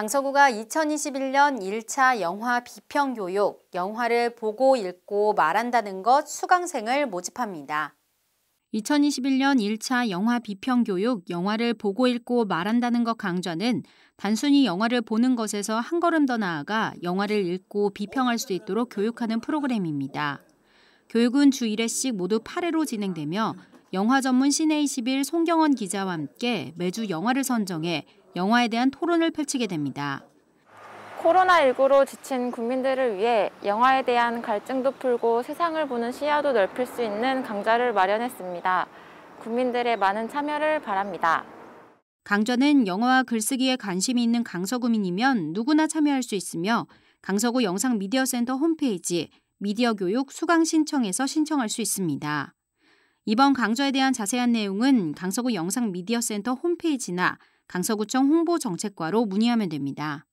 강서구가 2021년 1차 영화 비평 교육, 영화를 보고 읽고 말한다는 것 수강생을 모집합니다. 2021년 1차 영화 비평 교육, 영화를 보고 읽고 말한다는 것 강좌는 단순히 영화를 보는 것에서 한 걸음 더 나아가 영화를 읽고 비평할 수 있도록 교육하는 프로그램입니다. 교육은 주 1회씩 모두 8회로 진행되며 영화 전문 시네21 송경원 기자와 함께 매주 영화를 선정해 영화에 대한 토론을 펼치게 됩니다. 코로나19로 지친 국민들을 위해 영화에 대한 갈증도 풀고 세상을 보는 시야도 넓힐 수 있는 강좌를 마련했습니다. 국민들의 많은 참여를 바랍니다. 강좌는 영화와 글쓰기에 관심이 있는 강서구민이면 누구나 참여할 수 있으며 강서구 영상미디어센터 홈페이지 미디어 교육 수강 신청에서 신청할 수 있습니다. 이번 강좌에 대한 자세한 내용은 강서구 영상미디어센터 홈페이지나 강서구청 홍보정책과로 문의하면 됩니다.